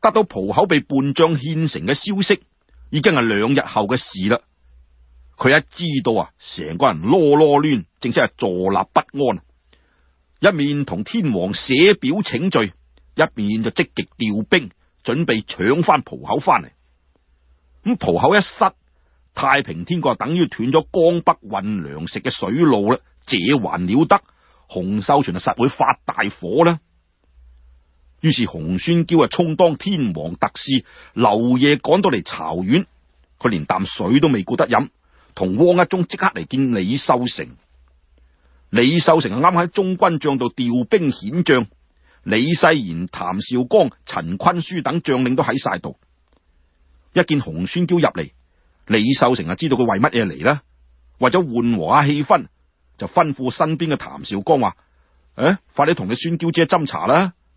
得到浦口被叛将献城嘅消息，已经系两日后嘅事啦。佢一知道啊，成个人啰啰挛，正式系坐立不安。一面同天王写表请罪，一面就积极调兵，准备抢翻浦口翻嚟。咁浦口一失，太平天国等于断咗江北运粮食嘅水路啦。这还了得？洪秀全实会发大火啦！于是洪宣娇啊，充当天王特使，刘夜赶到嚟巢院，佢连啖水都未顾得饮，同汪一忠即刻嚟见李秀成。李秀成啱喺中军帐度调兵遣将，李世贤、谭绍光、陈坤书等将领都喺晒度。一见洪宣娇入嚟，李秀成啊，知道佢为乜嘢嚟啦？为咗缓和下气氛，就吩咐身边嘅谭绍光话：诶，快啲同你宣娇姐斟茶啦！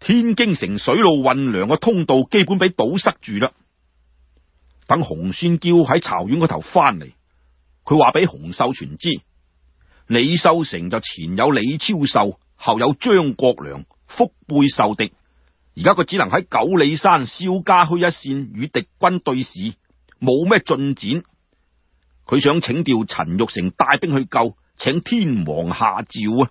天京城水路运粮嘅通道基本俾堵塞住啦。等洪宣娇喺巢院嗰头翻嚟，佢话俾洪秀全知，李秀成就前有李超寿，后有张国良，腹背受敌。而家佢只能喺九里山、萧家墟一线与敌军对峙，冇咩进展。佢想请调陈玉成带兵去救，请天王下诏啊！